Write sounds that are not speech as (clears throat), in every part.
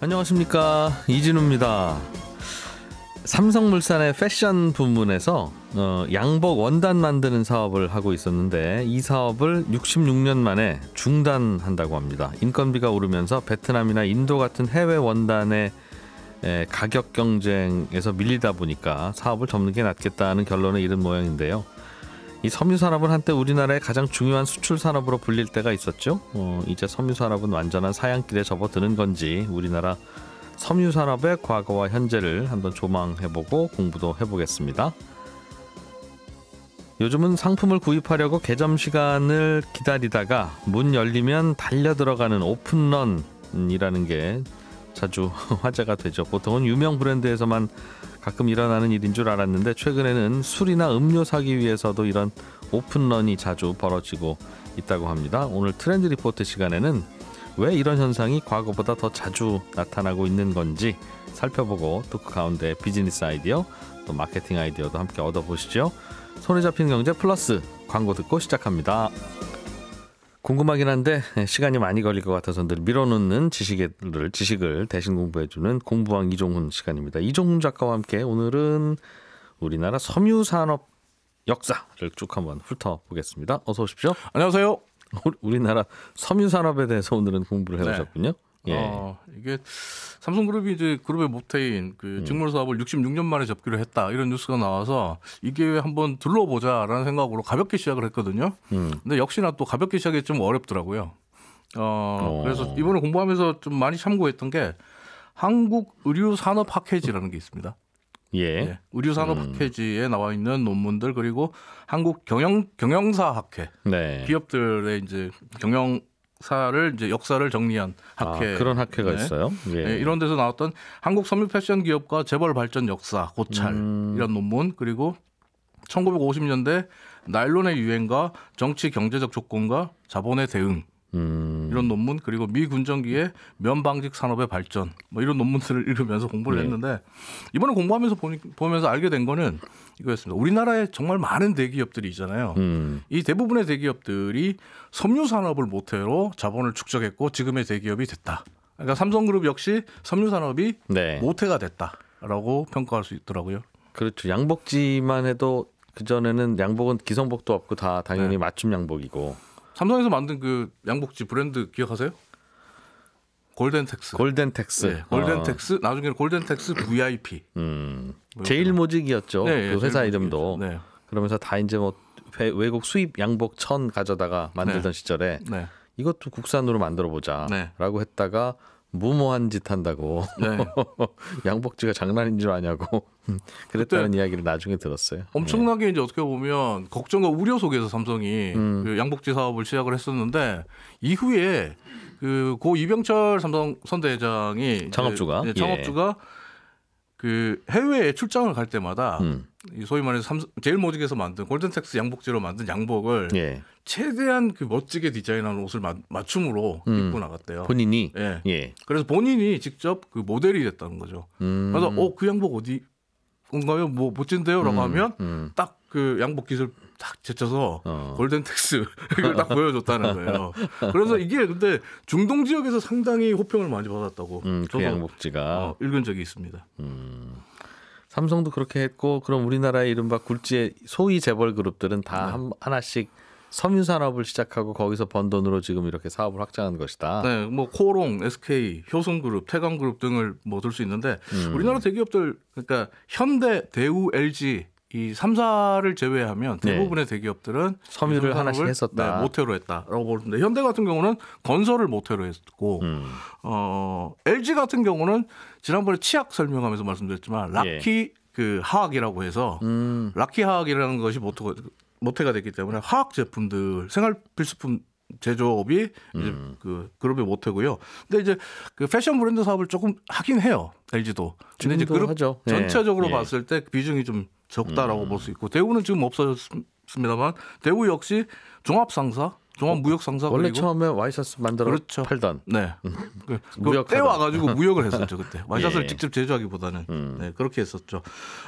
안녕하십니까 이진우입니다. 삼성물산의 패션 부문에서 어, 양복 원단 만드는 사업을 하고 있었는데 이 사업을 66년 만에 중단한다고 합니다. 인건비가 오르면서 베트남이나 인도 같은 해외 원단의 에, 가격 경쟁에서 밀리다 보니까 사업을 접는 게 낫겠다는 결론에 이른 모양인데요. 이 섬유산업은 한때 우리나라의 가장 중요한 수출산업으로 불릴 때가 있었죠. 어, 이제 섬유산업은 완전한 사양길에 접어드는 건지 우리나라 섬유산업의 과거와 현재를 한번 조망해보고 공부도 해보겠습니다. 요즘은 상품을 구입하려고 개점 시간을 기다리다가 문 열리면 달려 들어가는 오픈런이라는 게 자주 (laughs) 화제가 되죠. 보통은 유명 브랜드에서만 가끔 일어나는 일인 줄 알았는데 최근에는 술이나 음료 사기 위해서도 이런 오픈런이 자주 벌어지고 있다고 합니다. 오늘 트렌드 리포트 시간에는 왜 이런 현상이 과거보다 더 자주 나타나고 있는 건지 살펴보고 또그 가운데 비즈니스 아이디어 또 마케팅 아이디어도 함께 얻어보시죠. 손에 잡힌 경제 플러스 광고 듣고 시작합니다. 궁금하긴 한데 예, 시간이 많이 걸릴 것 같아서 늘 밀어놓는 지식을 지식을 대신 공부해주는 공부왕 이종훈 시간입니다. 이종훈 작가와 함께 오늘은 우리나라 섬유산업 역사를 쭉 한번 훑어보겠습니다. 어서 오십시오. 안녕하세요. 우리나라 섬유산업에 대해서 오늘은 공부를 네. 해보셨군요. 네. 예. 어, 이게 삼성그룹이 이제 그룹의 모태인 그 직물 음. 사업을 66년 만에 접기로 했다 이런 뉴스가 나와서 이게 한번 둘러보자라는 생각으로 가볍게 시작을 했거든요. 음. 근데 역시나 또 가볍게 시작이 좀 어렵더라고요. 어, 어, 그래서 이번에 공부하면서 좀 많이 참고했던 게 한국 의류 산업 학회지라는 게 있습니다. 예. 예. 의류산업 음. 학회지에 나와 있는 논문들 그리고 한국 경영 경영사 학회 네. 기업들의 이제 경영 사를 이제 역사를 정리한 아, 학회 아, 그런 학회가 네. 있어요. 예. 네, 이런 데서 나왔던 한국 섬유 패션 기업과 재벌 발전 역사 고찰 음. 이런 논문 그리고 1950년대 나일론의 유행과 정치 경제적 조건과 자본의 대응 음. 이런 논문 그리고 미 군정기의 면방직 산업의 발전 뭐 이런 논문들을 (laughs) 읽으면서 공부를 네. 했는데 이번에 공부하면서 보니, 보면서 알게 된 거는 이거였습니다. 우리나라에 정말 많은 대기업들이 있잖아요. 음. 이 대부분의 대기업들이 섬유 산업을 모태로 자본을 축적했고 지금의 대기업이 됐다. 그러니까 삼성그룹 역시 섬유 산업이 네. 모태가 됐다라고 평가할 수 있더라고요. 그렇죠. 양복지만 해도 그 전에는 양복은 기성복도 없고 다 당연히 네. 맞춤 양복이고. 삼성에서 만든 그 양복지 브랜드 기억하세요? 골든텍스. 골든텍스. 네, 예, 골든텍스. 아. 어. 나중에는 골든텍스 VIP. 음. 뭐 제일 모직이었죠. 네, 예, 그 회사 이름도. 네. 그러면서 다 이제 뭐 외국 수입 양복 천 가져다가 만들던 네. 시절에 네. 이것도 국산으로 만들어 보자라고 네. 했다가 무모한 짓 한다고 (laughs) 양복지가 장난인 줄 아냐고 (laughs) 그랬다는 이야기를 나중에 들었어요. 엄청나게 이제 어떻게 보면 걱정과 우려 속에서 삼성이 음. 그 양복지 사업을 시작을 했었는데 이후에 그고 이병철 삼성 선대회장이 그 창업주가 네, 예, 창업주가 예. 그 해외에 출장을 갈 때마다 음. 이 소위 말해서 삼, 제일 모직에서 만든 골든텍스 양복지로 만든 양복을 예. 최대한 그 멋지게 디자인한 옷을 마, 맞춤으로 음. 입고 나갔대요. 본인이. 예. 예. 그래서 본인이 직접 그 모델이 됐다는 거죠. 음. 그래서 어 그 양복 어디 뭔가요? 뭐 멋진데요라고 음, 하면 음. 딱그 양복 깃을 딱 제쳐서 어. 골든텍스 (laughs) 이걸 딱 보여줬다는 거예요. 그래서 이게 근데 중동 지역에서 상당히 호평을 많이 받았다고 음, 그 양복지가 어, 읽은 적이 있습니다. 음. 삼성도 그렇게 했고 그럼 우리나라의 이른바 굴지의 소위 재벌 그룹들은 다 네. 한, 하나씩 섬유 산업을 시작하고 거기서 번 돈으로 지금 이렇게 사업을 확장한 것이다. 네, 뭐 코롱, SK, 효성그룹, 태광그룹 등을 뭐들수 있는데 음. 우리나라 대기업들 그러니까 현대, 대우, LG 이 3사를 제외하면 네. 대부분의 네. 대기업들은 섬유를 하나씩 했었다. 네, 모태로 했다라고 보는데 현대 같은 경우는 건설을 모태로 했고 음. 어, LG 같은 경우는 지난번에 치약 설명하면서 말씀드렸지만 락키 예. 그 하학이라고 해서 음. 락키 하학이라는 것이 모토 가 모태가 됐기 때문에 화학 제품들 생활 필수품 제조업이 이제 음. 그 그룹의 모태고요. 근데 이제 그 패션 브랜드 사업을 조금 하긴 해요. LG도. 근데 이제 그룹 하죠. 예. 전체적으로 네. 봤을 때 그 비중이 좀 적다라고 음. 볼수 있고 대우는 지금 없어졌습니다만 대우 역시 종합 상사 종합 어, 무역 상사 원래 처음에 와이셔츠 만들어 그렇죠. 팔던 네그역 떼와 가지고 무역을 했었죠 그때 와이셔츠를 예. 직접 제조하기보다는 음. 네, 그렇게 했었죠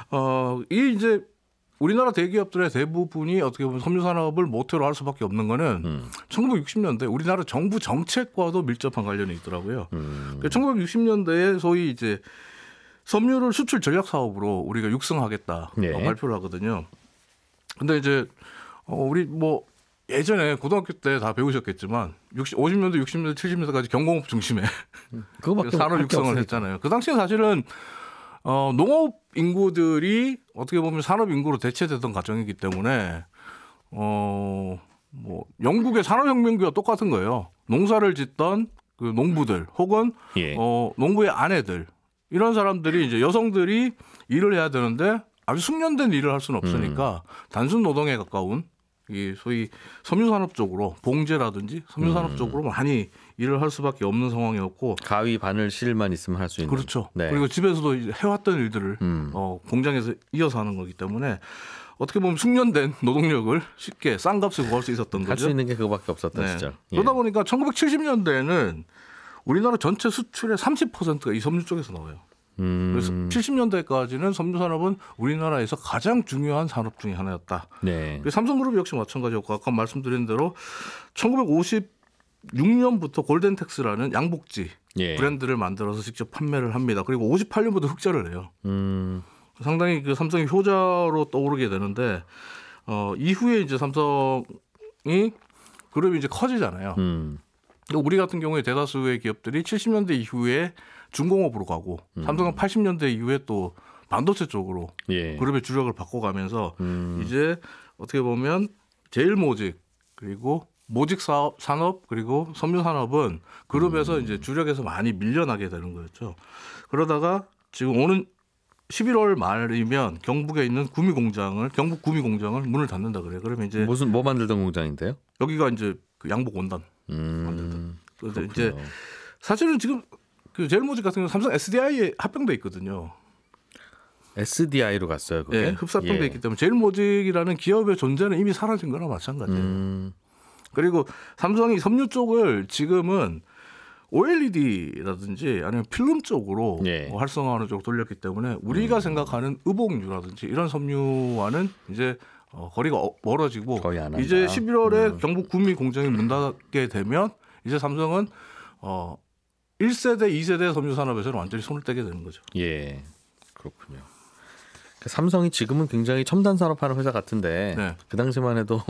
어이 이제 우리나라 대기업들의 대부분이 어떻게 보면 섬유 산업을 모태로 할 수밖에 없는 거는 음. 1960년대 우리나라 정부 정책과도 밀접한 관련이 있더라고요. 음. 그러니까 1960년대에 소위 이제 섬유를 수출 전략 사업으로 우리가 육성하겠다 네. 발표를 하거든요. 근데 이제 어, 우리 뭐 예전에 고등학교 때 다 배우셨겠지만 60, 50년대, 60년대, 70년대까지 경공업 중심에 음. 그거밖에 산업 육성을 했잖아요. 그 당시에 사실은 어, 농업 인구들이 어떻게 보면 산업 인구로 대체되던 과정이기 때문에 어, 뭐 영국의 산업혁명기와 똑같은 거예요. 농사를 짓던 그 농부들 혹은 예. 어, 농부의 아내들 이런 사람들이 이제 여성들이 일을 해야 되는데 아주 숙련된 일을 할 수는 음. 없으니까 음. 단순 노동에 가까운 이 소위 섬유산업 쪽으로 봉제라든지 섬유산업 음. 쪽으로 많이 일을 할 수밖에 없는 상황이었고 가위 바늘 실만 있으면 할 수 있는 그렇죠. 네. 그리고 집에서도 해왔던 일들을 음. 어, 공장에서 이어서 하는 거기 때문에 어떻게 보면 숙련된 노동력을 쉽게 싼 값에 구할 수 있었던 거죠. 할 수 있는 게 그거밖에 없었던 네. 시절. 예. 그러다 보니까 1970년대에는 우리나라 전체 수출의 30%가 이 섬유 쪽에서 나와요. 음. 그래서 70년대까지는 섬유 산업은 우리나라에서 가장 중요한 산업 중의 하나였다. 네. 그 삼성그룹 역시 마찬가지였고 아까 말씀드린 대로 1950 56년부터 골덴텍스라는 양복지 예. 브랜드를 만들어서 직접 판매를 합니다. 그리고 58년부터 흑자를 내요. 음. 상당히 그 삼성이 효자로 떠오르게 되는데 어 이후에 이제 삼성이 그룹이 이제 커지잖아요. 음. 우리 같은 경우에 대다수의 기업들이 70년대 이후에 중공업으로 가고 음. 삼성은 80년대 이후에 또 반도체 쪽으로 예. 그룹의 주력을 바꿔가면서 음. 이제 어떻게 보면 제일 모직 그리고 모직 사업, 산업 그리고 섬유 산업은 그룹에서 음. 이제 주력에서 많이 밀려나게 되는 거였죠. 그러다가 지금 오는 11월 말이면 경북에 있는 구미 공장을 경북 구미 공장을 문을 닫는다 그래. 그러면 이제 무슨 뭐 만들던 공장인데요? 여기가 이제 그 양복 원단 음. 만들던. 그 이제 사실은 지금 그 제일 모직 같은 경우 는 삼성 SDI에 합병돼 있거든요. SDI로 갔어요. 그게? 네, 흡사병돼 예. 있기 때문에 제일모직이라는 기업의 존재는 이미 사라진 거나 마찬가지예요. 음. 그리고 삼성이 섬유 쪽을 지금은 OLED라든지 아니면 필름 쪽으로 예. 뭐 활성화하는 쪽으로 돌렸기 때문에 우리가 음. 생각하는 의복류라든지 이런 섬유와는 이제 어, 거리가 어, 멀어지고 이제 11월에 음. 경북 구미 공장이 문 닫게 되면 이제 삼성은 어 1세대, 2세대 섬유 산업에서는 완전히 손을 떼게 되는 거죠. 예. 그렇군요. 삼성이 지금은 굉장히 첨단 산업하는 회사 같은데 네. 그 당시만 해도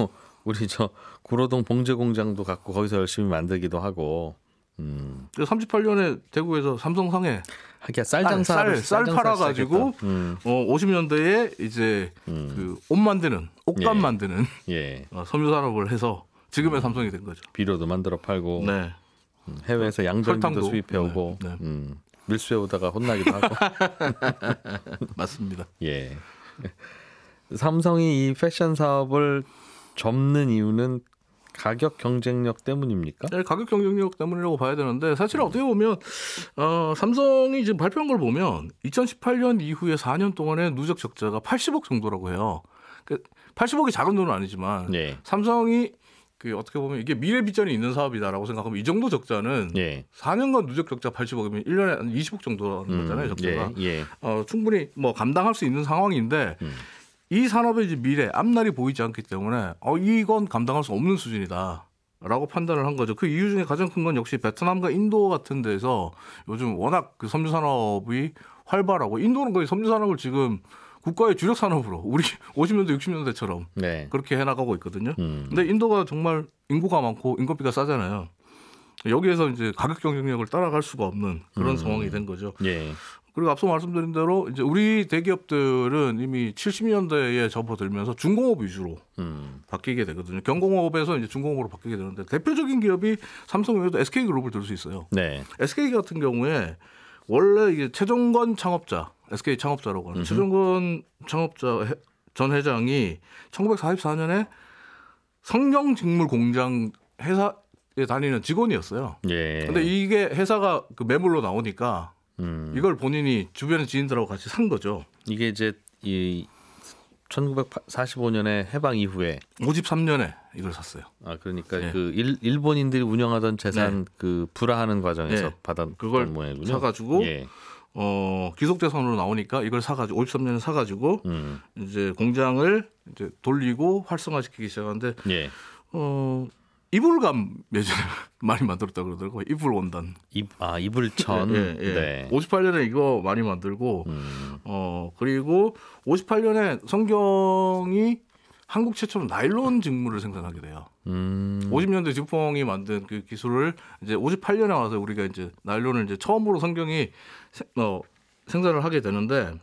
우리 저 구로동 봉제 공장도 갖고 거기서 열심히 만들기도 하고. 음. 38년에 그 대구에서 삼성성에 하기야 쌀 장사 쌀, 쌀, 쌀 팔아 가지고 음. 어 50년대에 이제 음. 그옷 만드는 옷감 예. 만드는 예. (laughs) 어, 섬유 산업을 해서 지금의 음. 삼성이 된 거죠. 비료도 만들어 팔고 네. 음, 해외에서 양절미도 수입해 오고 네. 네. 음, 밀수해 오다가 혼나기도 하고 (laughs) 맞습니다. (laughs) 예. 삼성이 이 패션 사업을 접는 이유는 가격 경쟁력 때문입니까? 네, 가격 경쟁력 때문이라고 봐야 되는데 사실 어떻게 보면 어, 삼성이 지금 발표한 걸 보면 2018년 이후에 4년 동안의 누적 적자가 80억 정도라고 해요. 80억이 그러니까 작은 돈은 아니지만 네. 삼성이 그 어떻게 보면 이게 미래 비전이 있는 사업이다라고 생각하면 이 정도 적자는 예. 4년간 누적 적자 80억이면 1년에 20억 정도라는 음, 거잖아요 적자가 예, 예. 어, 충분히 뭐 감당할 수 있는 상황인데 음. 이 산업의 이제 미래 앞날이 보이지 않기 때문에 어 이건 감당할 수 없는 수준이다. 라고 판단을 한 거죠. 그 이유 중에 가장 큰 건 역시 베트남과 인도 같은 데서 요즘 워낙 그 섬유 산업이 활발하고 인도는 거의 섬유 산업을 지금 국가의 주력 산업으로 우리 50년대 (laughs) 60년대처럼 네. 그렇게 해 나가고 있거든요. 음. 근데 인도가 정말 인구가 많고 인건비가 싸잖아요. 여기에서 이제 가격 경쟁력을 따라갈 수가 없는 그런 음. 상황이 된 거죠. 예. 그리고 앞서 말씀드린 대로 이제 우리 대기업들은 이미 70년대에 접어들면서 중공업 위주로 음. 바뀌게 되거든요. 경공업에서 이제 중공업으로 바뀌게 되는데 대표적인 기업이 삼성에도 SK 그룹을 들 수 있어요. 네. SK 같은 경우에 원래 이게 최종건 창업자, SK 창업자라고 하는 음흠. 최종건 창업자 전 회장이 1944년에 성경 직물 공장 회사에 다니는 직원이었어요. 예. 근데 이게 회사가 그 매물로 나오니까 음. 이걸 본인이 주변 지인들하고 같이 산 거죠. 이게 이제 이 1945년에 해방 이후에 53년에 이걸 샀어요. 아 그러니까 네. 그 일, 본인들이 운영하던 재산 네. 그 불화하는 과정에서 네. 예. 받은 그걸 모양이군요. 사가지고 예. 어 기속재산으로 나오니까 이걸 사가지고 53년에 사가지고 음. 이제 공장을 이제 돌리고 활성화시키기 시작하는데 예. 어 이불감 예전에 (laughs) 많이 만들었다 그러더라고요. 이불 원단. 아, 이불천. 예, 예, 예. 네. 58년에 이거 많이 만들고, 음. 어, 그리고 58년에 성경이 한국 최초로 나일론 직물을 생산하게 돼요. 음. 50년대 주펑이 만든 그 기술을 이제 58년에 와서 우리가 이제 나일론을 이제 처음으로 성경이 세, 어, 생산을 하게 되는데,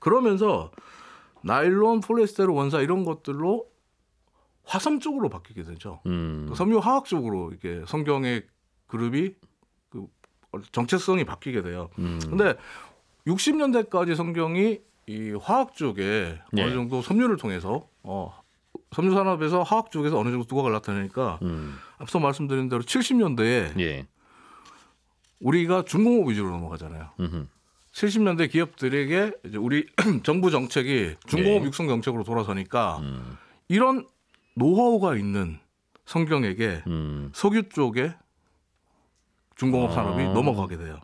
그러면서 나일론, 폴리에스테르 원사 이런 것들로 화성 쪽으로 바뀌게 되죠. 음. 그 섬유화학 쪽으로 이게 성경의 그룹이 그 정체성이 바뀌게 돼요. 음. 근데 60년대까지 성경이 이 화학 쪽에 네. 어느 예. 정도 섬유를 통해서 어 섬유 산업에서 화학 쪽에서 어느 정도 두각을 나타내니까 음. 앞서 말씀드린 대로 70년대에 예. 우리가 중공업 위주로 넘어가잖아요. 음흠. 70년대 기업들에게 이제 우리 (clears throat) 정부 정책이 중공업 예. 육성 정책으로 돌아서니까 음. 이런 노하우가 있는 성경에게 음. 석유 쪽에 중공업 아. 산업이 아. 넘어가게 돼요.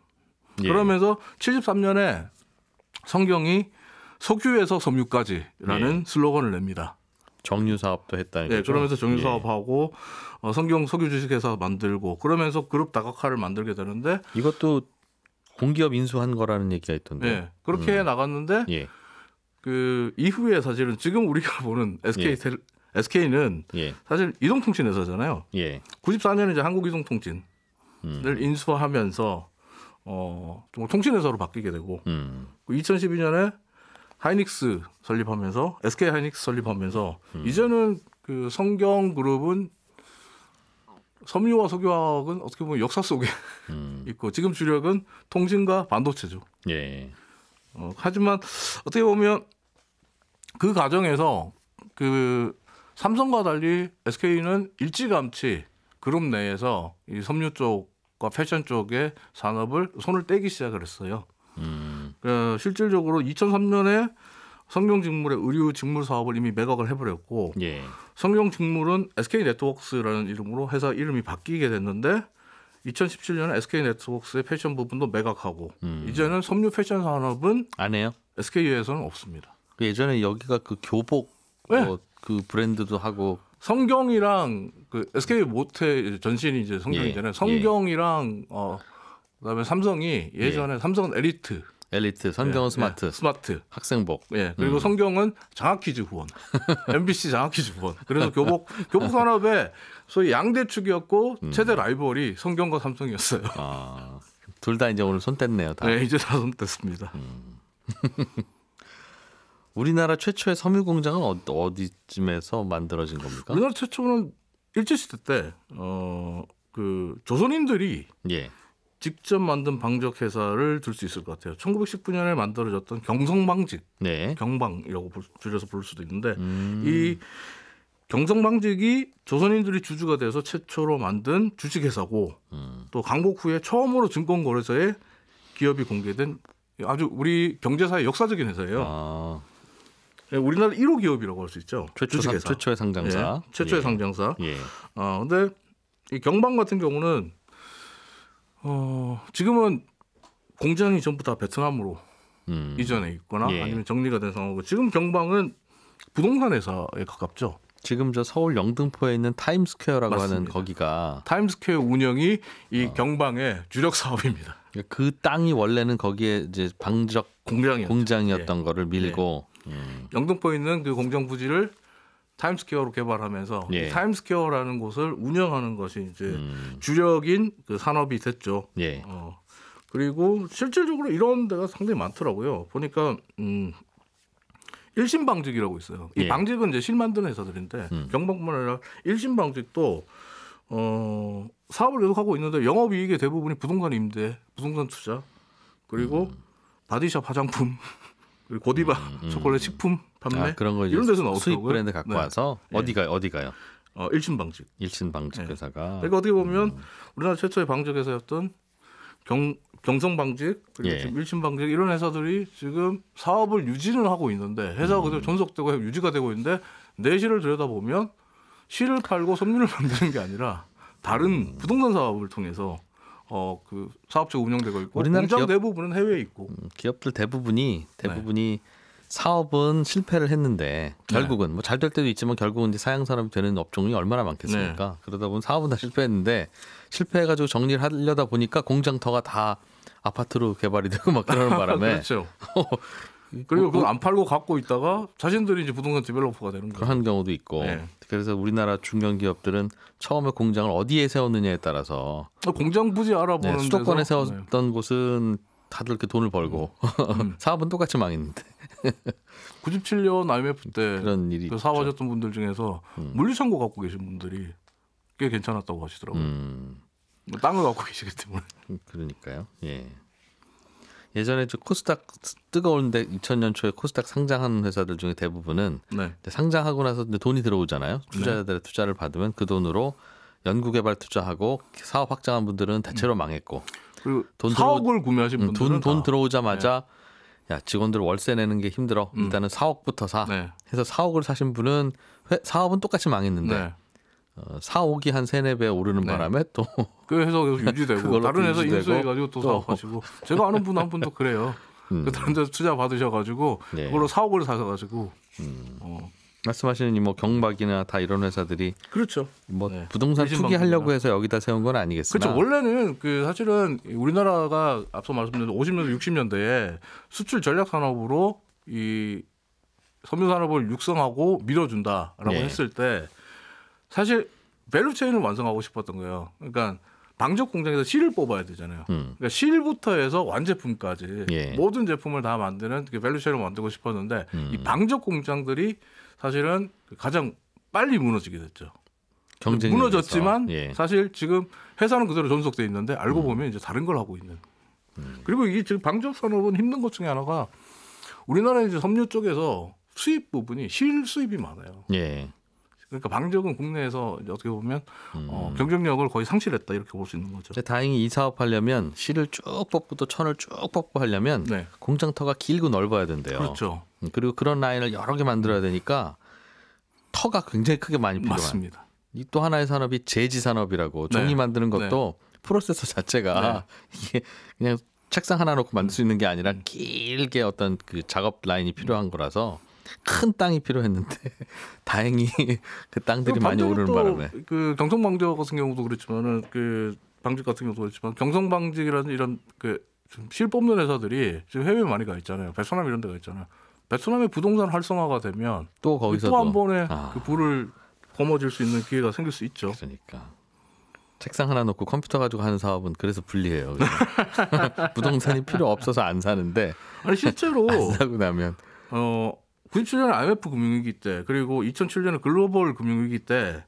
예. 그러면서 73년에 성경이 석유에서 섬유까지라는 예. 슬로건을 냅니다. 정유 사업도 했다는 네, 거죠. 그러면서 정유 예. 사업하고 예. 어, 성경 석유 주식회사 만들고 그러면서 그룹 다각화를 만들게 되는데 이것도 공기업 인수한 거라는 얘기가 있던데. 네, 그렇게 음. 나갔는데 예. 그 이후에 사실은 지금 우리가 보는 SK 예. SK는 예. 사실 이동통신 회사잖아요. 예. 94년에 이제 한국이동통신을 음. 인수하면서 어, 정 통신회사로 바뀌게 되고 음. 2012년에 그 하이닉스 설립하면서 SK 하이닉스 설립하면서 음. 이제는 그 성경 그룹은 섬유와 석유화학은 어떻게 보면 역사 속에 음. (laughs) 있고 지금 주력은 통신과 반도체죠. 예. 어, 하지만 어떻게 보면 그 과정에서 그 삼성과 달리 SK는 일찌감치 그룹 내에서 이 섬유 쪽과 패션 쪽의 산업을 손을 떼기 시작을 했어요. 음. 어, 실질적으로 2003년에 성경 직물의 의류 직물 사업을 이미 매각을 해버렸고 예. 성경 직물은 SK 네트웍스라는 이름으로 회사 이름이 바뀌게 됐는데 2017년에 SK 네트웍스의 패션 부분도 매각하고 음. 이제는 섬유 패션 산업은 안 해요. SK에서는 없습니다. 그 예전에 여기가 그 교복 네. 뭐그 브랜드도 하고 성경이랑 그 SK 모태 전신이 이제 성경이잖아요. 예. 예. 성경이랑 예. 어 그다음에 삼성이 예전에 예. 삼성 엘리트 엘리트, 성경은 예, 예. 스마트, 스마트 학생복. 예, 그리고 음. 성경은 장학퀴즈 후원, (laughs) MBC 장학퀴즈 후원. 그래서 (laughs) 교복 교복 산업에 소위 양대 축이었고 음. 최대 라이벌이 성경과 삼성이었어요. 아, 둘다 이제 오늘 손 뗐네요. 다. 네, 이제 다손 뗐습니다. 음. (laughs) 우리나라 최초의 섬유 공장은 어, 어디쯤에서 만들어진 겁니까? 우리나라 최초는 일제 시대 때 어 그 조선인들이 예. 직접 만든 방적 회사를 들 수 있을 것 같아요. 1919년에 만들어졌던 경성방직, 네. 경방이라고 줄여서 부를 수도 있는데 음. 이 경성방직이 조선인들이 주주가 돼서 최초로 만든 주식회사고 음. 또 강복 후에 처음으로 증권거래소에 기업이 공개된 아주 우리 경제사의 역사적인 회사예요. 아. 예, 우리나라 1호 기업이라고 할 수 있죠. 최초 주 최초의 상장사. 예, 최초의 예. 상장사. 예. 어, 근데 이 경방 같은 경우는 어, 지금은 공장이 전부 다 베트남으로 음. 이전해 있거나 예. 아니면 정리가 된 상황이고 지금 경방은 부동산 회사에 가깝죠. 지금 저 서울 영등포에 있는 타임스퀘어라고 맞습니다. 하는 거기가 타임스퀘어 운영이 이 어. 경방의 주력 사업입니다. 그 땅이 원래는 거기에 이제 방적 공장이었죠. 공장이었던 예. 거를 밀고 예. 음. 영등포에 있는 그 공정 부지를 타임스퀘어로 개발하면서 예. 타임스퀘어라는 곳을 운영하는 것이 이제 음. 주력인 그 산업이 됐죠. 예. 어. 그리고 실질적으로 이런 데가 상당히 많더라고요. 보니까 음 일심 방직이라고 있어요. 이 예. 방직은 이제 실 만드는 회사들인데 음. 경방뿐만 아니라 일심 방직도 어 사업을 계속하고 있는데 영업 이익의 대부분이 부동산 임대, 부동산 투자 그리고 음. 바디샵 화장품 고디바 음, 음, 초콜릿 식품 판매 아, 그런 거 이런 데서 나오더라고요. 수입 브랜드 갖고 네. 와서 네. 어디가 어디가요? 어, 일진 방직. 일진 방직 네. 회사가. 그러니까 어떻게 보면 음. 우리나라 최초의 방직 회사였던 경 경성 방직 그리고 예. 지금 일신 방직 이런 회사들이 지금 사업을 유지는 하고 있는데 회사가 음. 그대로 존속되고 유지가 되고 있는데 내실을 들여다보면 실을 팔고 선물을 (laughs) 만드는 게 아니라 다른 음. 부동산 사업을 통해서 어그 사업체 운영되고 있고 우리나라 공장 기업, 대부분은 해외에 있고 음, 기업들 대부분이 네. 대부분이 네. 사업은 실패를 했는데 네. 결국은 네. 뭐 뭐잘 될 때도 있지만 결국은 이제 사양 산업이 되는 업종이 얼마나 많겠습니까? 네. 그러다 보면 사업은 다 실패했는데 실패해가지고 정리를 하려다 보니까 공장터가 다 아파트로 개발이 되고 막 그러는 바람에 (laughs) 그렇죠. 어, 그리고 어, 그걸 어? 안 팔고 갖고 있다가 자신들이 이제 부동산 디벨로퍼가 되는 거예요. 그런 경우도 있고. 네. 그래서 우리나라 중견 기업들은 처음에 공장을 어디에 세웠느냐에 따라서 아, 공장 부지 알아보는 네, 수도권에 데서, 세웠던 네. 곳은 다들 이렇게 돈을 벌고 음. (laughs) 사업은 똑같이 망했는데. 97년 (laughs) IMF 때 그런 일이 그 사업하셨던 분들 중에서 음. 물류창고 갖고 계신 분들이 꽤 괜찮았다고 하시더라고요. 음. 뭐 땅을 갖고 (laughs) 계시기 때문에. 음, 그러니까요. 예. 예전에 저 코스닥 뜨거운데 2000년 초에 코스닥 상장하는 회사들 중에 대부분은 네. 상장하고 나서 돈이 들어오잖아요. 네. 투자자들의 네. 투자를 받으면 그 돈으로 연구개발 투자하고 사업 확장한 분들은 대체로 망했고 그리고 돈 사업을 구매하신 음, 분들은 돈, 돈 들어오자마자 네. 야 직원들 월세 내는 게 힘들어 음. 일단은 사억부터 사 네. 해서 사억을 사신 분은 회, 사업은 똑같이 망했는데 네. 어, 4, 5기 한 3, 4배 오르는 네. 바람에 또. (laughs) 그 회사 계속 (laughs) 유지되고, 다른 회사 인수해가지고 또 사업하시고. 제가 아는 분 한 분도 그래요. 음. 그 다른 데서 투자 받으셔가지고, 네. 그걸로 4, 5억을 사셔가지고. 음. 어. 말씀하시는 이 뭐 경박이나 다 이런 회사들이 그렇죠. 뭐 네. 부동산 투기하려고 해서 여기다 세운 건 아니겠습니까? 그렇죠. 원래는 그 사실은 우리나라가 앞서 말씀드린 50년대 60년대에 수출 전략 산업으로 이 섬유 산업을 육성하고 밀어준다라고 네. 했을 때 사실 밸류 체인을 완성하고 싶었던 거예요. 그러니까 방적 공장에서 실을 뽑아야 되잖아요. 음. 그러니까 실부터 해서 완제품까지 예. 모든 제품을 다 만드는 밸류 그 체인을 만들고 싶었는데 음. 이 방적 공장들이 사실은 가장 빨리 무너지게 됐죠. 무너졌지만 예. 사실 지금 회사는 그대로 존속돼 있는데 알고 음. 보면 이제 다른 걸 하고 있는. 음. 그리고 이게 지금 방적 산업은 힘든 것 중에 하나가 우리나라 이제 섬유 쪽에서 수입 부분이 실 수입이 많아요. 예. 그러니까 방적은 국내에서 어떻게 보면 어, 음. 어, 경쟁력을 거의 상실했다 이렇게 볼 수 있는 거죠. 다행히 이 사업 하려면 씨를 쭉 뽑고 또 천을 쭉 뽑고 하려면 네. 공장터가 길고 넓어야 된대요. 그렇죠. 음, 그리고 그런 라인을 여러 개 만들어야 되니까 터가 굉장히 크게 많이 필요한. 맞습니다. 이 또 하나의 산업이 재지 산업이라고 네. 종이 만드는 네. 것도 네. 프로세서 자체가 네. (laughs) 이게 그냥 책상 하나 놓고 만들 수 있는 게 아니라 음. 길게 어떤 그 작업 라인이 필요한 거라서 큰 땅이 필요했는데 (laughs) 다행히 (laughs) 그 땅들이 많이 오르는 바람에 그 경성 방지 같은 경우도 그렇지만은 그 방직 같은 경우도 그렇지만 경성 방직이라는 이런 그실 뽑는 회사들이 지금 해외 많이 가 있잖아요. 베트남 이런 데가 있잖아요. 베트남의 부동산 활성화가 되면 또 거기서 또 한 번에 아. 그 불을 거머쥘 수 있는 기회가 생길 수 있죠. 그러니까 책상 하나 놓고 컴퓨터 가지고 하는 사업은 그래서 불리해요. (laughs) 부동산이 필요 없어서 안 사는데 아니 실제로 안 사고 나면 어 97년에 IMF 금융위기 때 그리고 2007년에 글로벌 금융위기 때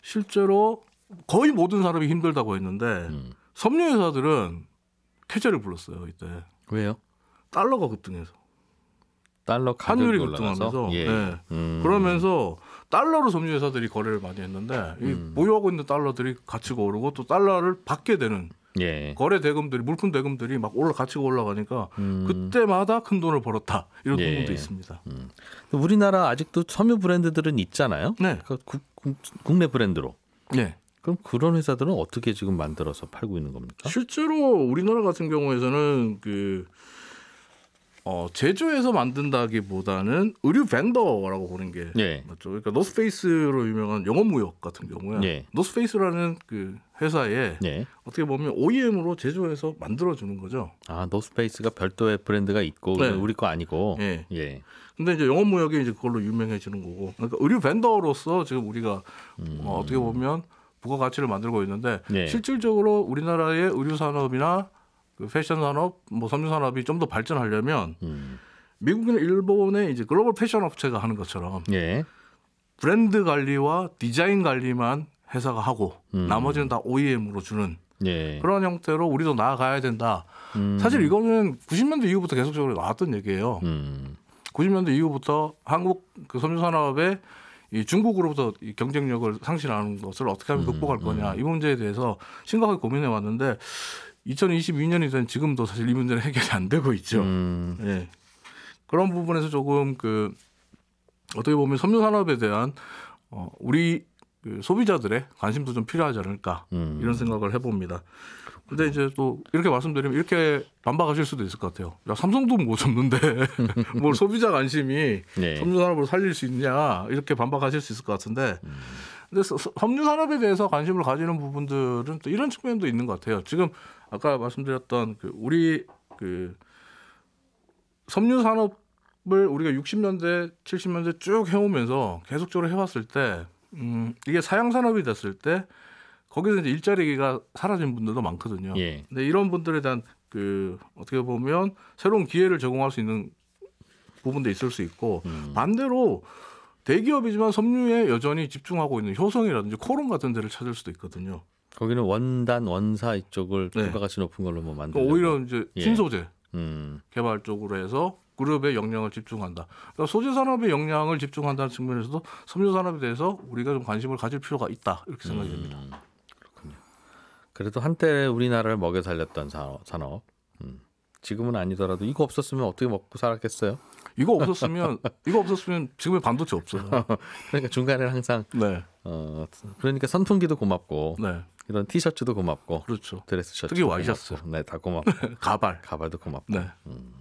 실제로 거의 모든 사람이 힘들다고 했는데 음. 섬유회사들은 쾌제를 불렀어요 이때. 왜요? 달러가 급등해서. 달러 환율이 급등하면서 예. 네. 음. 그러면서 달러로 섬유회사들이 거래를 많이 했는데 이 음. 보유하고 있는 달러들이 가치가 오르고 또 달러를 받게 되는 예. 거래 대금들이 물품 대금들이 막 올라 가치가 올라가니까 음. 그때마다 큰 돈을 벌었다 이런 예. 부분도 있습니다. 음. 우리나라 아직도 섬유 브랜드들은 있잖아요. 네. 그러니까 국, 내 브랜드로. 네. 그럼 그런 회사들은 어떻게 지금 만들어서 팔고 있는 겁니까? 실제로 우리나라 같은 경우에서는 그 어, 제조에서 만든다기보다는 의류 벤더라고 보는 게 예. 맞죠. 그러니까 노스페이스로 유명한 영업 무역 같은 경우에 예. 노스페이스라는 그 회사에 예. 어떻게 보면 OEM으로 제조해서 만들어주는 거죠. 아 노스페이스가 별도의 브랜드가 있고 네. 우리 거 아니고. 예. 예. 근데 이제 영업 무역이 이제 그걸로 유명해지는 거고. 그러니까 의류 벤더로서 지금 우리가 음. 어, 떻게 보면 부가 가치를 만들고 있는데 예. 실질적으로 우리나라의 의류 산업이나 그 패션 산업, 뭐 섬유 산업이 좀 더 발전하려면 음. 미국이나 일본의 이제 글로벌 패션 업체가 하는 것처럼. 예. 브랜드 관리와 디자인 관리만 회사가 하고 음. 나머지는 다 OEM으로 주는 예. 그런 형태로 우리도 나아가야 된다. 음. 사실 이거는 90년대 이후부터 계속적으로 나왔던 얘기예요. 음. 90년대 이후부터 한국 그 섬유산업의 이 중국으로부터 이 경쟁력을 상실하는 것을 어떻게 하면 음, 극복할 음. 거냐 이 문제에 대해서 심각하게 고민해 왔는데 2022년이 된 지금도 사실 이 문제는 해결이 안 되고 있죠. 음. 예. 그런 부분에서 조금 그 어떻게 보면 섬유산업에 대한 어, 우리 그 소비자들의 관심도 좀 필요하지 않을까 음. 이런 생각을 해봅니다. 근데 이제 또 이렇게 말씀드리면 이렇게 반박하실 수도 있을 것 같아요. 야, 삼성도 못줬는데뭘 뭐 (laughs) 소비자 관심이 섬유산업을 네. 살릴 수 있냐 이렇게 반박하실 수 있을 것 같은데 음. 근데 섬유산업에 대해서 관심을 가지는 부분들은 또 이런 측면도 있는 것 같아요. 지금 아까 말씀드렸던 그 우리 그 섬유산업을 우리가 60년대, 70년대 쭉 해오면서 계속적으로 해왔을 때 음, 이게 사양 산업이 됐을 때 거기서 이제 일자리가 사라진 분들도 많거든요. 예. 근데 이런 분들에 대한 그 어떻게 보면 새로운 기회를 제공할 수 있는 부분도 있을 수 있고 음. 반대로 대기업이지만 섬유에 여전히 집중하고 있는 효성이라든지 코롬 같은 데를 찾을 수도 있거든요. 거기는 원단 원사 이쪽을 네. 가가치 높은 걸로 뭐 그러니까 만들고 오히려 이제 예. 신소재 음. 개발 쪽으로 해서 그룹의 역량을 집중한다. 그러니까 소재 산업의 역량을 집중한다는 측면에서도 섬유 산업에 대해서 우리가 좀 관심을 가질 필요가 있다 이렇게 생각이 음, 됩니다. 그렇군요. 그래도 한때 우리나라를 먹여 살렸던 산업. 음. 지금은 아니더라도 이거 없었으면 어떻게 먹고 살았겠어요? 이거 없었으면 (laughs) 이거 없었으면 지금의 반도체 없어요. (laughs) 그러니까 중간에 항상 네. 어 그러니까 선풍기도 고맙고 네. 이런 티셔츠도 고맙고 그렇죠. 드레스 셔츠 특히 와이셔츠 네다 고맙고 네, (laughs) 가발 가발도 고맙고 네. 음.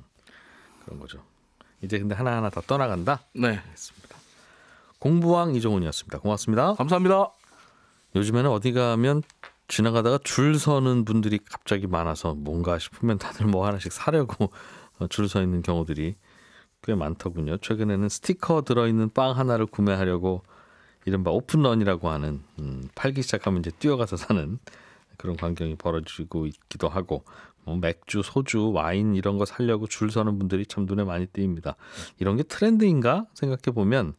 그런 거죠. 이제 근데 하나하나 다 떠나간다. 네, 알겠습니다. 공부왕 이종훈이었습니다. 고맙습니다. 감사합니다. 요즘에는 어디 가면 지나가다가 줄 서는 분들이 갑자기 많아서 뭔가 싶으면 다들 뭐 하나씩 사려고 (laughs) 어, 줄서 있는 경우들이 꽤 많더군요. 최근에는 스티커 들어있는 빵 하나를 구매하려고 이른바 오픈런이라고 하는 음, 팔기 시작하면 이제 뛰어가서 사는 그런 광경이 벌어지고 있기도 하고 뭐 맥주, 소주, 와인 이런 거 살려고 줄 서는 분들이 참 눈에 많이 띕니다 이런 게 트렌드인가 생각해 보면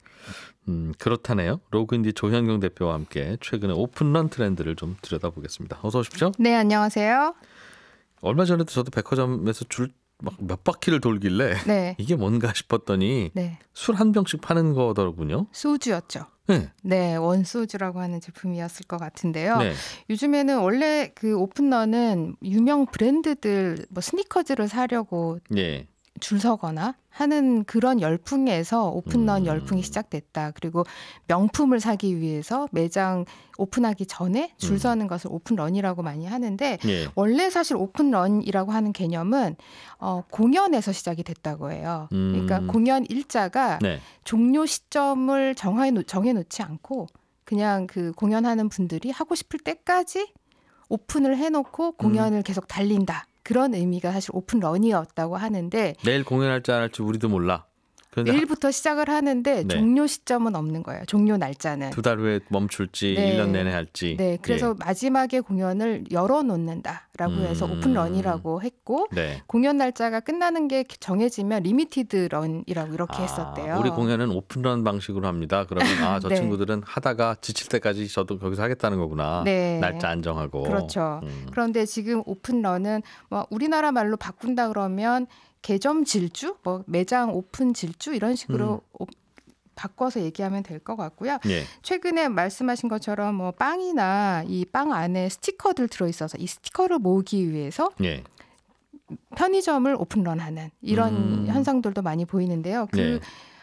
음, 그렇다네요. 로그인디 조현경 대표와 함께 최근에 오픈런 트렌드를 좀 들여다보겠습니다. 어서 오십시오. 네, 안녕하세요. 얼마 전에도 저도 백화점에서 줄 막 몇 바퀴를 돌길래 네. 이게 뭔가 싶었더니 네. 술한 병씩 파는 거더군요. 소주였죠. 네. 네, 원소주라고 하는 제품이었을 것 같은데요. 네. 요즘에는 원래 그오픈런는 유명 브랜드들 뭐 스니커즈를 사려고 네. 줄 서거나 하는 그런 열풍에서 오픈런 음. 열풍이 시작됐다. 그리고 명품을 사기 위해서 매장 오픈하기 전에 줄 음. 서는 것을 오픈런이라고 많이 하는데 예. 원래 사실 오픈런이라고 하는 개념은 어, 공연에서 시작이 됐다고 해요. 그러니까 음. 그러니까 공연 일자가 네. 종료 시점을 정해 정해놓지 않고 그냥 그 공연하는 분들이 하고 싶을 때까지 오픈을 해놓고 공연을 음. 계속 달린다. 그런 의미가 사실 오픈런이었다고 하는데 내일 공연할지 안 할지 우리도 몰라. 일부터 시작을 하는데 네. 종료 시점은 없는 거예요. 종료 날짜는 두 달 후에 멈출지 네. 1년 내내 할지. 네, 예. 그래서 예. 마지막에 공연을 열어놓는다라고 음... 해서 오픈런이라고 했고 네. 공연 날짜가 끝나는 게 정해지면 리미티드 런이라고 이렇게 아, 했었대요. 우리 공연은 오픈런 방식으로 합니다. 그러면 아저 (laughs) 네. 친구들은 하다가 지칠 때까지 저도 거기서 하겠다는 거구나. 네. 날짜 안정하고. 그렇죠. 음. 그런데 지금 오픈런은 뭐 우리나라 말로 바꾼다 그러면 개점 질주, 뭐 매장 오픈 질주 이런 식으로 음. 바꿔서 얘기하면 될 것 같고요. 예. 최근에 말씀하신 것처럼 뭐 빵이나 이 빵 안에 스티커들 들어 있어서 이 스티커를 모으기 위해서 예. 편의점을 오픈런하는 이런 음. 현상들도 많이 보이는데요. 그 예.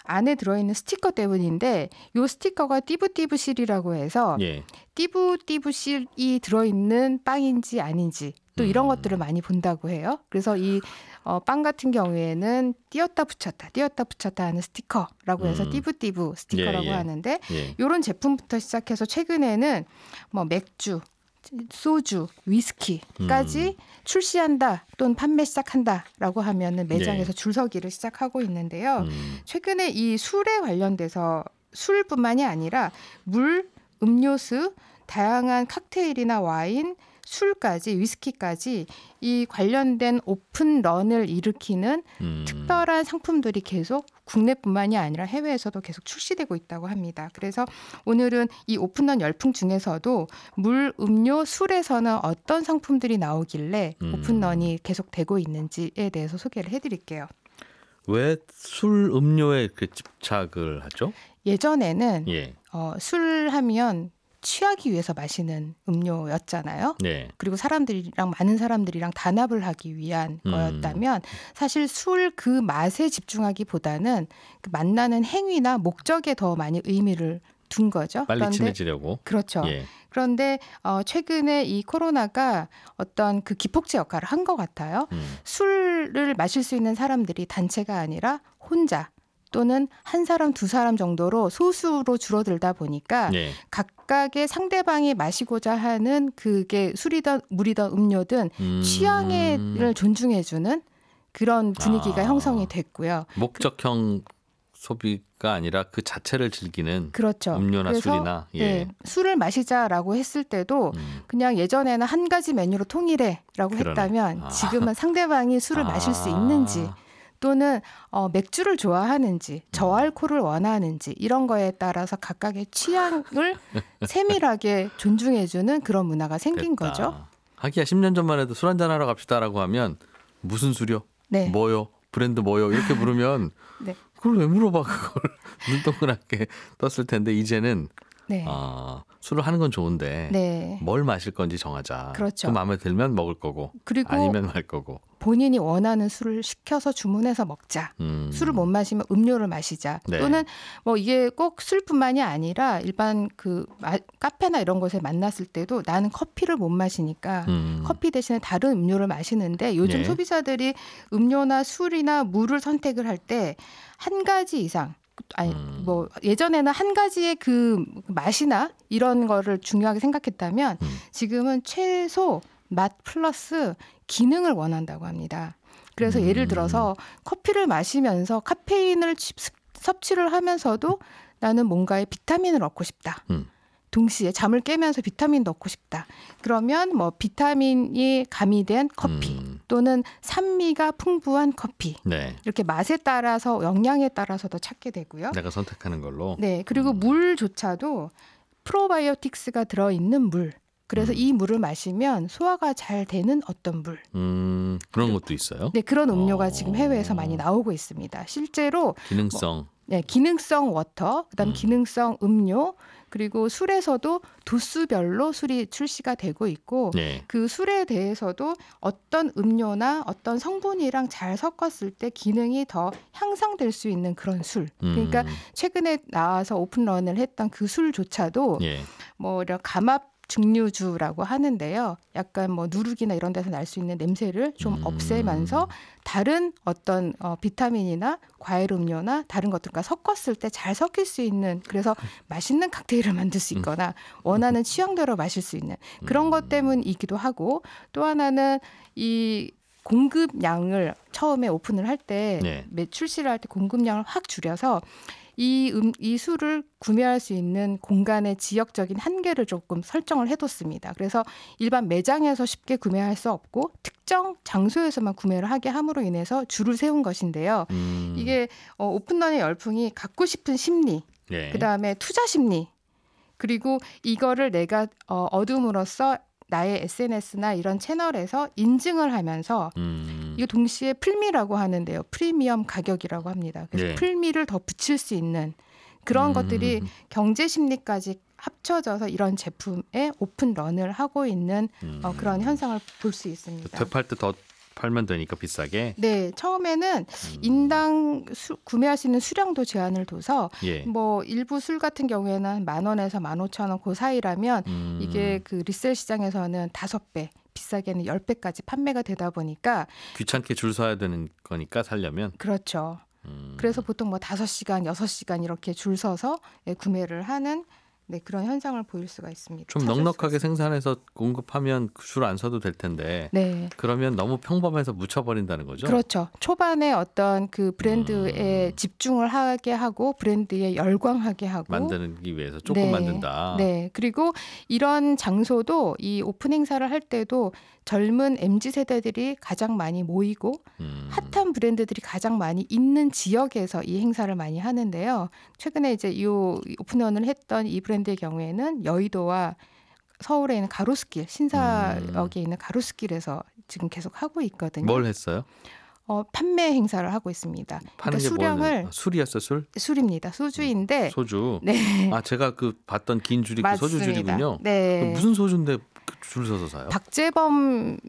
안에 들어있는 스티커 때문인데 요 스티커가 띠부띠부실이라고 해서 예. 띠부띠부실이 들어있는 빵인지 아닌지 또 이런 음. 것들을 많이 본다고 해요. 그래서 이 어, 빵 같은 경우에는 띄었다 붙였다, 띄었다 붙였다 하는 스티커라고 해서 음. 띠부띠부 스티커라고 예, 예. 하는데 예. 이런 제품부터 시작해서 최근에는 뭐 맥주, 소주, 위스키까지 음. 출시한다 또는 판매 시작한다라고 하면은 예. 매장에서 줄서기를 시작하고 있는데요. 음. 최근에 이 술에 관련돼서 술뿐만이 아니라 물, 음료수, 다양한 칵테일이나 와인, 술까지 위스키까지 이 관련된 오픈 런을 일으키는 음. 특별한 상품들이 계속 국내뿐만이 아니라 해외에서도 계속 출시되고 있다고 합니다. 그래서 오늘은 이 오픈런 열풍 중에서도 물, 음료, 술에서는 어떤 상품들이 나오길래 음. 오픈런이 계속 되고 있는지에 대해서 소개를 해드릴게요. 왜 술 음료에 이 집착을 하죠? 예전에는 예. 어, 술 하면 취하기 위해서 마시는 음료였잖아요. 네. 그리고 사람들이랑 많은 사람들이랑 단합을 하기 위한 음. 거였다면 사실 술 그 맛에 집중하기보다는 그 만나는 행위나 목적에 더 많이 의미를 둔 거죠. 빨리 그런데, 친해지려고. 그렇죠. 예. 그런데 어, 최근에 이 코로나가 어떤 그 기폭제 역할을 한 것 같아요. 음. 술을 마실 수 있는 사람들이 단체가 아니라 혼자 또는 한 사람 두 사람 정도로 소수로 줄어들다 보니까 네. 각각의 상대방이 마시고자 하는 그게 술이든 물이든 음료든 음... 취향을 존중해주는 그런 분위기가 아... 형성이 됐고요. 목적형 그... 소비가 아니라 그 자체를 즐기는 그렇죠. 음료나 그래서, 술이나 예. 네, 술을 마시자라고 했을 때도 음. 그냥 예전에는 한 가지 메뉴로 통일해라고 그러네. 했다면 아. 지금은 아. 상대방이 술을 아. 마실 수 아. 있는지 또는 어, 맥주를 좋아하는지 음. 저알코올을 원하는지 이런 거에 따라서 각각의 취향을 (laughs) 세밀하게 존중해주는 그런 문화가 생긴 됐다. 거죠. 하기야 10년 전만 해도 술 한 잔 하러 갑시다라고 하면 무슨 술이요? 네. 뭐요? 브랜드 뭐요? 이렇게 부르면 (laughs) 네. 그걸 왜 물어봐 그걸 (laughs) 눈동그랗게 떴을 텐데 이제는 네. 어, 술을 하는 건 좋은데 네. 뭘 마실 건지 정하자. 그렇죠. 그 마음에 들면 먹을 거고 그리고 아니면 말 거고. 본인이 원하는 술을 시켜서 주문해서 먹자. 음. 술을 못 마시면 음료를 마시자. 네. 또는 뭐 이게 꼭 술뿐만이 아니라 일반 그 마, 카페나 이런 곳에 만났을 때도 나는 커피를 못 마시니까 음. 커피 대신에 다른 음료를 마시는데 요즘 네. 소비자들이 음료나 술이나 물을 선택을 할 때 한 가지 이상 아니 음. 뭐 예전에는 한 가지의 그 맛이나 이런 거를 중요하게 생각했다면 음. 지금은 최소 맛 플러스 기능을 원한다고 합니다. 그래서 음. 예를 들어서 커피를 마시면서 카페인을 섭취를 하면서도 나는 뭔가에 비타민을 얻고 싶다. 음. 동시에 잠을 깨면서 비타민 넣고 싶다. 그러면 뭐 비타민이 가미된 커피 음. 또는 산미가 풍부한 커피 네. 이렇게 맛에 따라서 영양에 따라서 더 찾게 되고요. 내가 선택하는 걸로. 네 그리고 음. 물조차도 프로바이오틱스가 들어있는 물. 그래서 음. 이 물을 마시면 소화가 잘 되는 어떤 물. 음, 그런 것도 있어요? 네, 그런 음료가 어. 지금 해외에서 많이 나오고 있습니다. 실제로 기능성 뭐, 네, 기능성 워터, 그다음 음. 기능성 음료, 그리고 술에서도 도수별로 술이 출시가 되고 있고 네. 그 술에 대해서도 어떤 음료나 어떤 성분이랑 잘 섞었을 때 기능이 더 향상될 수 있는 그런 술. 그러니까 음. 그러니까 최근에 나와서 오픈런을 했던 그 술조차도 네. 뭐 이런 감압 증류주라고 하는데요. 약간 뭐 누룩이나 이런 데서 날 수 있는 냄새를 좀 음. 없애면서 다른 어떤 어, 비타민이나 과일 음료나 다른 것들과 섞었을 때 잘 섞일 수 있는 그래서 음. 맛있는 칵테일을 만들 수 있거나 음. 원하는 취향대로 마실 수 있는 그런 것 때문이기도 하고 또 하나는 이 공급량을 처음에 오픈을 할때 네. 출시를 할 때 공급량을 확 줄여서 이, 음, 이 술을 구매할 수 있는 공간의 지역적인 한계를 조금 설정을 해뒀습니다. 그래서 일반 매장에서 쉽게 구매할 수 없고 특정 장소에서만 구매를 하게 함으로 인해서 줄을 세운 것인데요. 음. 이게 어, 오픈런의 열풍이 갖고 싶은 심리, 네. 예. 그 다음에 투자 심리, 그리고 이거를 내가 어, 어둠으로써 나의 SNS나 이런 채널에서 인증을 하면서 음. 이거 동시에 풀미라고 하는데요. 프리미엄 가격이라고 합니다. 그래서 네. 풀미를 더 붙일 수 있는 그런 음. 것들이 경제 심리까지 합쳐져서 이런 제품에 오픈런을 하고 있는 음. 어, 그런 현상을 볼 수 있습니다. 되팔 때 더 팔면 되니까 비싸게. 네, 처음에는 음. 인당 수, 구매할 수 있는 수량도 제한을 둬서 예. 뭐 일부 술 같은 경우에는 만 원에서 만 오천 원 그 사이라면 음. 이게 그 리셀 시장에서는 다섯 배, 비싸게는 10배까지 판매가 되다 보니까 귀찮게 줄 서야 되는 거니까 살려면 그렇죠. 음. 그래서 보통 뭐 5시간, 6시간 이렇게 줄 서서 예, 구매를 하는 네 그런 현상을 보일 수가 있습니다. 좀 넉넉하게 생산해서 공급하면 그 줄안 서도 될 텐데. 네. 그러면 너무 평범해서 묻혀버린다는 거죠. 그렇죠. 초반에 어떤 그 브랜드에 음. 집중을 하게 하고 브랜드에 열광하게 하고 만드는기 위해서 조금 네. 만든다. 네. 그리고 이런 장소도 이 오픈 행사를 할 때도 젊은 mz 세대들이 가장 많이 모이고 음. 핫한 브랜드들이 가장 많이 있는 지역에서 이 행사를 많이 하는데요. 최근에 이제 이 오픈원을 했던 이 브랜드 브랜드의 경우에는 여의도와 서울에 있는 가로수길 신사역에 음. 있는 가로수길에서 지금 계속 하고 있거든요. 뭘 했어요? 어, 판매 행사를 하고 있습니다. 그러니까 수량을 아, 술이었어 술? 술입니다. 소주인데 음, 소주. 네. 아 제가 그 봤던 긴 줄이 그 소주 줄이군요. 네. 무슨 소주인데 줄 서서 사요? 박재범이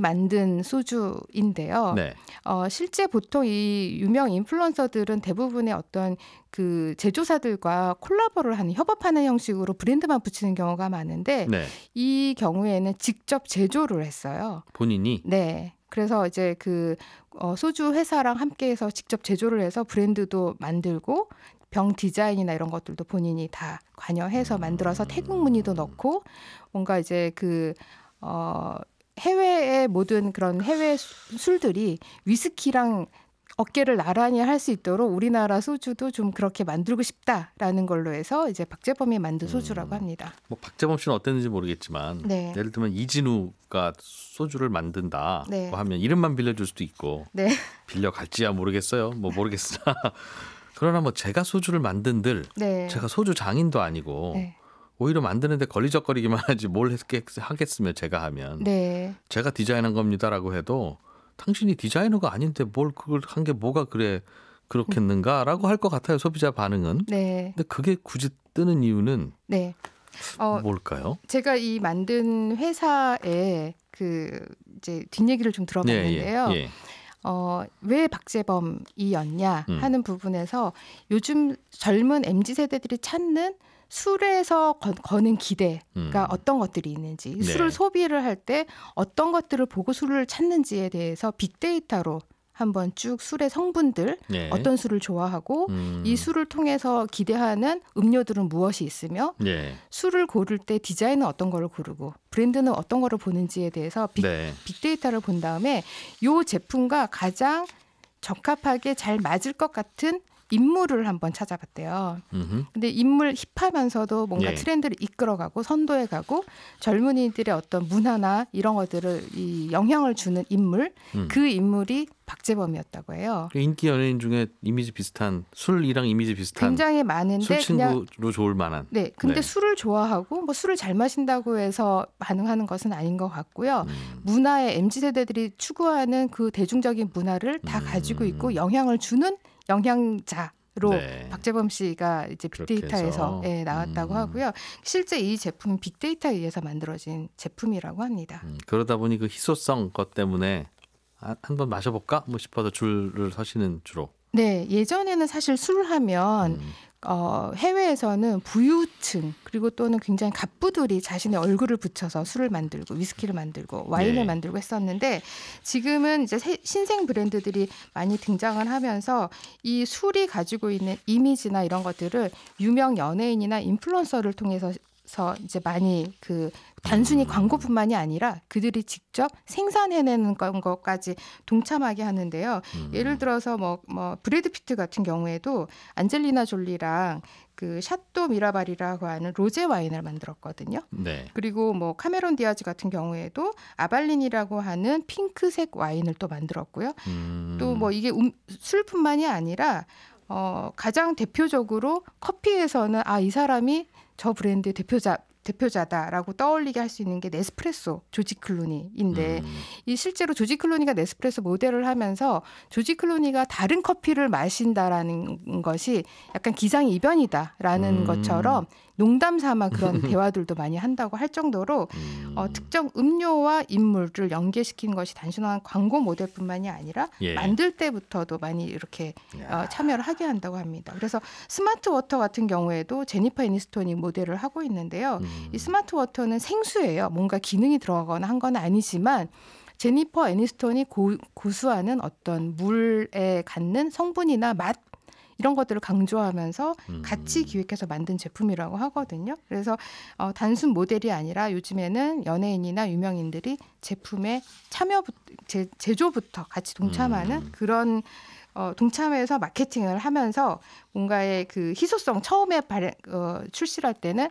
만든 소주인데요. 네. 어, 실제 보통 이 유명 인플루언서들은 대부분의 어떤 그 제조사들과 콜라보를 하는 협업하는 형식으로 브랜드만 붙이는 경우가 많은데 네. 이 경우에는 직접 제조를 했어요. 본인이? 네. 그래서 이제 그 어, 소주 회사랑 함께해서 직접 제조를 해서 브랜드도 만들고 병 디자인이나 이런 것들도 본인이 다 관여해서 만들어서 태국 무늬도 넣고 뭔가 이제 그 어, 해외의 모든 그런 해외 술들이 위스키랑 어깨를 나란히 할 수 있도록 우리나라 소주도 좀 그렇게 만들고 싶다라는 걸로 해서 이제 박재범이 만든 음. 소주라고 합니다. 음, 뭐 박재범 씨는 어땠는지 모르겠지만 네. 예를 들면 이진우가 소주를 만든다 네. 하면 이름만 빌려줄 수도 있고 네. 빌려 갈지야 모르겠어요. 뭐모르겠어 (laughs) 그러나 뭐 제가 소주를 만든들 네. 제가 소주 장인도 아니고 네. 오히려 만드는데 걸리적거리기만 하지 뭘 했겠, 하겠으면 제가 하면 네. 제가 디자인한 겁니다라고 해도 당신이 디자이너가 아닌데 뭘 그걸 한 게 뭐가 그래 그렇겠는가라고 할 것 같아요 소비자 반응은 네. 근데 그게 굳이 뜨는 이유는 네. 어, 뭘까요? 제가 이 만든 회사에그 이제 뒷얘기를 좀 들어봤는데요. 예, 예, 예. 어, 왜 박재범이었냐 음. 하는 음. 부분에서 요즘 젊은 MZ 세대들이 찾는 술에서 거, 는 기대가 음. 어떤 것들이 있는지 네. 술을 소비를 할 때 어떤 것들을 보고 술을 찾는지에 대해서 빅데이터로 한번 쭉 술의 성분들 예. 어떤 술을 좋아하고 음. 이 술을 통해서 기대하는 음료들은 무엇이 있으며 예. 술을 고를 때 디자인은 어떤 걸를 고르고 브랜드는 어떤 거를 보는지에 대해서 빅, 네. 빅데이터를 본 다음에 요 제품과 가장 적합하게 잘 맞을 것 같은 인물을 한번 찾아봤대요. 음흠. 근데 인물 힙하면서도 뭔가 예. 트렌드를 이끌어가고 선도해 가고 젊은이들의 어떤 문화나 이런 것들을 이 영향을 주는 인물 음. 그 인물이 박재범이었다고 해요. 그 인기 연예인 중에 이미지 비슷한 술이랑 이미지 비슷한 굉장히 많은데 술친구로 그냥, 좋을 만한. 네, 근데 네. 술을 좋아하고 뭐 술을 잘 마신다고 해서 반응하는 것은 아닌 것 같고요. 음. 문화의 mz 세대들이 추구하는 그 대중적인 문화를 다 가지고 있고 음. 영향을 주는 영향자 로 네. 박재범 씨가 이제 빅데이터에서 예, 나왔다고 음. 하고요. 실제 이 제품은 빅데이터에 의해서 만들어진 제품이라고 합니다. 음, 그러다 보니 그 희소성 것 때문에 아, 한번 마셔볼까 뭐 싶어서 줄을 서시는 주로. 네, 예전에는 사실 술 하면 음. 어, 해외에서는 부유층 그리고 또는 굉장히 갑부들이 자신의 얼굴을 붙여서 술을 만들고 위스키를 만들고 와인을 네. 만들고 했었는데 지금은 이제 새, 신생 브랜드들이 많이 등장을 하면서 이 술이 가지고 있는 이미지나 이런 것들을 유명 연예인이나 인플루언서를 통해서 서 이제 많이 그 단순히 음. 광고뿐만이 아니라 그들이 직접 생산해내는 것까지 동참하게 하는데요. 음. 예를 들어서 뭐, 뭐 브래드 피트 같은 경우에도 안젤리나 졸리랑 그 샤또 미라발이라고 하는 로제 와인을 만들었거든요. 네. 그리고 뭐 카메론 디아즈 같은 경우에도 아발린이라고 하는 핑크색 와인을 또 만들었고요. 음. 또뭐 이게 음, 술뿐만이 아니라 어, 가장 대표적으로 커피에서는 아, 이 사람이 저 브랜드의 대표자 대표자다라고 떠올리게 할 수 있는 게 네스프레소 조지 클루니인데 음. 이 실제로 조지 클루니가 네스프레소 모델을 하면서 조지 클루니가 다른 커피를 마신다라는 것이 약간 기상이변이다라는 음. 것처럼 농담 삼아 그런 (laughs) 대화들도 많이 한다고 할 정도로 음. 어, 특정 음료와 인물을 연계시킨 것이 단순한 광고 모델뿐만이 아니라 예. 만들 때부터도 많이 이렇게 어, 참여를 하게 한다고 합니다. 그래서 스마트 워터 같은 경우에도 제니퍼 애니스톤이 모델을 하고 있는데요. 음. 이 스마트 워터는 생수예요. 뭔가 기능이 들어가거나 한 건 아니지만 제니퍼 애니스톤이 고, 고수하는 어떤 물에 갖는 성분이나 맛 이런 것들을 강조하면서 음. 같이 기획해서 만든 제품이라고 하거든요. 그래서 어, 단순 모델이 아니라 요즘에는 연예인이나 유명인들이 제품에 참여 제, 제조부터 같이 동참하는 음. 그런 어, 동참해서 마케팅을 하면서 뭔가의 그 희소성 처음에 발행, 어, 출시할 때는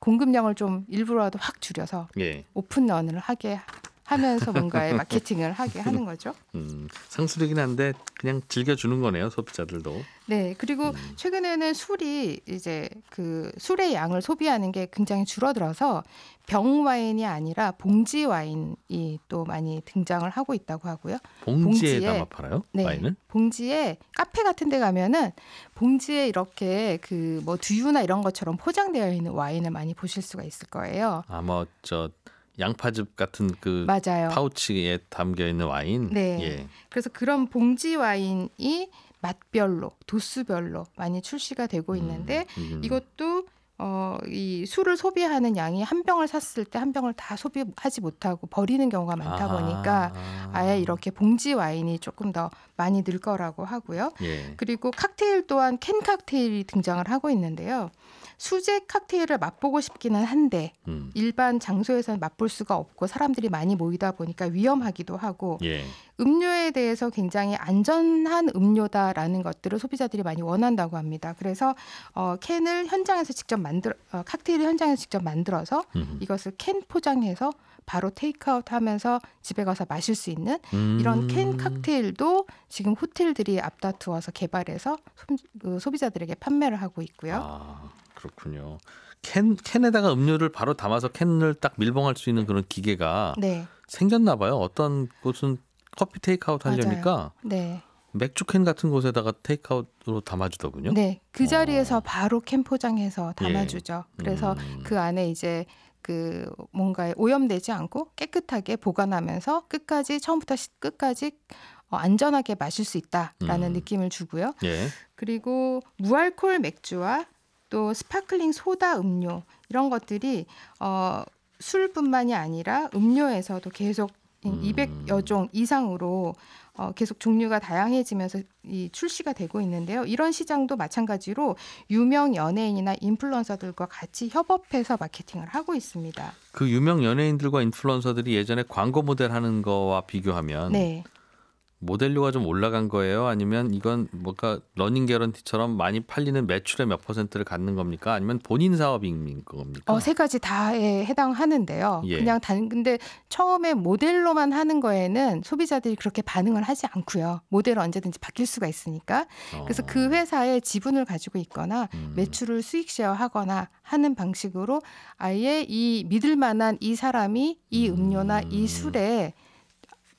공급량을 좀 일부라도 러확 줄여서 예. 오픈 런을 하게 하면서 뭔가의 (laughs) 마케팅을 하게 하는 거죠. 음, 상술이긴 한데 그냥 즐겨주는 거네요 소비자들도. 네, 그리고 음. 최근에는 술이 이제 그 술의 양을 소비하는 게 굉장히 줄어들어서 병 와인이 아니라 봉지 와인이 또 많이 등장을 하고 있다고 하고요. 봉지에, 봉지에 담아 팔아요? 네, 와인은? 봉지에 카페 같은 데 가면은 봉지에 이렇게 그 뭐 두유나 이런 것처럼 포장되어 있는 와인을 많이 보실 수가 있을 거예요. 아마 뭐저 양파즙 같은 그 맞아요. 파우치에 담겨 있는 와인. 네. 예. 그래서 그런 봉지 와인이 맛별로 도수별로 많이 출시가 되고 음, 있는데 음, 음. 이것도 어, 이 술을 소비하는 양이 한 병을 샀을 때 한 병을 다 소비하지 못하고 버리는 경우가 많다 보니까 아. 아예 이렇게 봉지 와인이 조금 더 많이 늘 거라고 하고요. 예. 그리고 칵테일 또한 캔 칵테일이 등장을 하고 있는데요. 수제 칵테일을 맛보고 싶기는 한데 음. 일반 장소에서는 맛볼 수가 없고 사람들이 많이 모이다 보니까 위험하기도 하고 예. 음료에 대해서 굉장히 안전한 음료다라는 것들을 소비자들이 많이 원한다고 합니다. 그래서 어, 캔을 현장에서 직접 만들 어, 어, 칵테일을 현장에서 직접 만들어서 음 이것을 캔 포장해서 바로 테이크아웃 하면서 집에 가서 마실 수 있는 음. 이런 캔 음. 칵테일도 지금 호텔들이 앞다투어서 개발해서 소, 그 비자들에게 판매를 하고 있고요. 아. 그렇군요. 캔 캔에다가 음료를 바로 담아서 캔을 딱 밀봉할 수 있는 그런 기계가 네. 생겼나 봐요. 어떤 곳은 커피 테이크아웃 하려니까 네. 맥주캔 같은 곳에다가 테이크아웃으로 담아주더군요. 네, 그 어. 자리에서 어. 바로 캔 포장해서 예. 담아주죠. 예. 그래서 음. 그 안에 이제 그 뭔가에 오염되지 않고 깨끗하게 보관하면서 끝까지 처음부터 끝까지 어, 안전하게 마실 수 있다라는 음. 느낌을 주고요. 예. 그리고 무알콜 맥주와 또 스파클링 소다 음료 이런 것들이 어, 술뿐만이 아니라 음료에서도 계속 음. 200여 종 이상으로 어, 계속 종류가 다양해지면서 이 출시가 되고 있는데요. 이런 시장도 마찬가지로 유명 연예인이나 인플루언서들과 같이 협업해서 마케팅을 하고 있습니다. 그 유명 연예인들과 인플루언서들이 예전에 광고 모델 하는 거와 비교하면 네. 모델료가 좀 올라간 거예요? 아니면 이건 뭔가 러닝 개런티처럼 많이 팔리는 매출의 몇 퍼센트를 갖는 겁니까? 아니면 본인 사업인 겁니까? 어, 세 가지 다에 예, 해당하는데요. 예. 그냥 단 근데 처음에 모델로만 하는 거에는 소비자들이 그렇게 반응을 하지 않고요. 모델 언제든지 바뀔 수가 있으니까. 어. 그래서 어. 그 회사의 지분을 가지고 있거나 음. 매출을 수익 쉐어하거나 하는 방식으로 아예 이 믿을 만한 이 사람이 이 음료나 음. 이 술에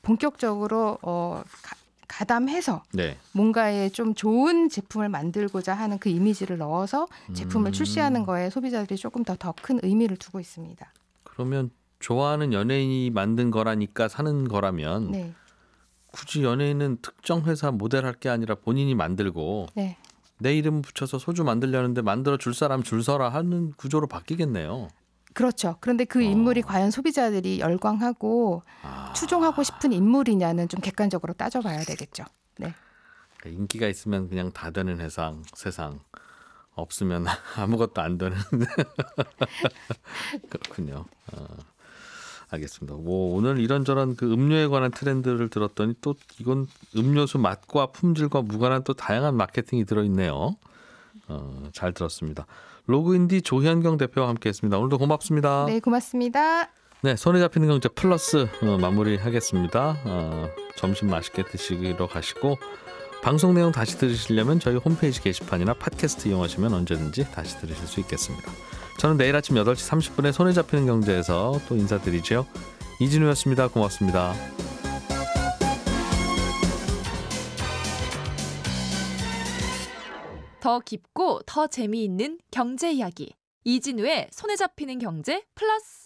본격적으로 어, 가, 가담해서 네. 뭔가에 좀 좋은 제품을 만들고자 하는 그 이미지를 넣어서 제품을 음. 출시하는 거에 소비자들이 조금 더 더 큰 의미를 두고 있습니다. 그러면 좋아하는 연예인이 만든 거라니까 사는 거라면 네. 굳이 연예인은 특정 회사 모델 할게 아니라 본인이 만들고 네. 내 이름 붙여서 소주 만들려는데 만들어 줄 사람 줄 서라 하는 구조로 바뀌겠네요. 그렇죠. 그런데 그 어. 인물이 어. 과연 소비자들이 열광하고 아. 추종하고 싶은 인물이냐는 좀 객관적으로 따져봐야 되겠죠. 네. 그러니까 인기가 있으면 그냥 다 되는 세상, 세상 없으면 (laughs) 아무것도 안 되는 (laughs) 그렇군요. 어. 알겠습니다. 뭐 오늘 이런저런 그 음료에 관한 트렌드를 들었더니 또 이건 음료수 맛과 품질과 무관한 또 다양한 마케팅이 들어있네요. 어, 잘 들었습니다. 로그인디 조현경 대표와 함께했습니다. 오늘도 고맙습니다. 네, 고맙습니다. 네, 손에 잡히는 경제 플러스 어, 마무리하겠습니다. 어, 점심 맛있게 드시기로 가시고 방송 내용 다시 들으시려면 저희 홈페이지 게시판이나 팟캐스트 이용하시면 언제든지 다시 들으실 수 있겠습니다. 저는 내일 아침 8시 30분에 손에 잡히는 경제에서 또 인사드리죠. 이진우였습니다. 고맙습니다. 더 깊고 더 재미있는 경제 이야기. 이진우의 손에 잡히는 경제 플러스